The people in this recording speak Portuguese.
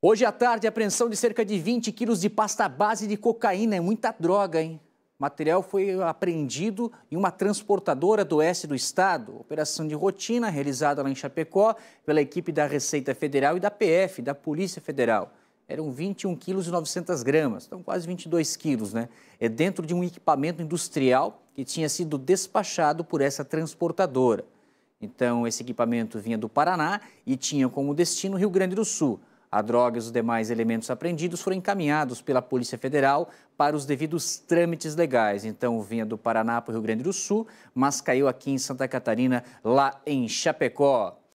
Hoje à tarde, apreensão de cerca de 20 quilos de pasta base de cocaína. É muita droga, hein? material foi apreendido em uma transportadora do oeste do estado. Operação de rotina realizada lá em Chapecó pela equipe da Receita Federal e da PF, da Polícia Federal eram 21 quilos e 900 gramas, então quase 22 quilos, né? É dentro de um equipamento industrial que tinha sido despachado por essa transportadora. Então, esse equipamento vinha do Paraná e tinha como destino Rio Grande do Sul. A droga e os demais elementos apreendidos foram encaminhados pela Polícia Federal para os devidos trâmites legais. Então, vinha do Paraná para o Rio Grande do Sul, mas caiu aqui em Santa Catarina, lá em Chapecó.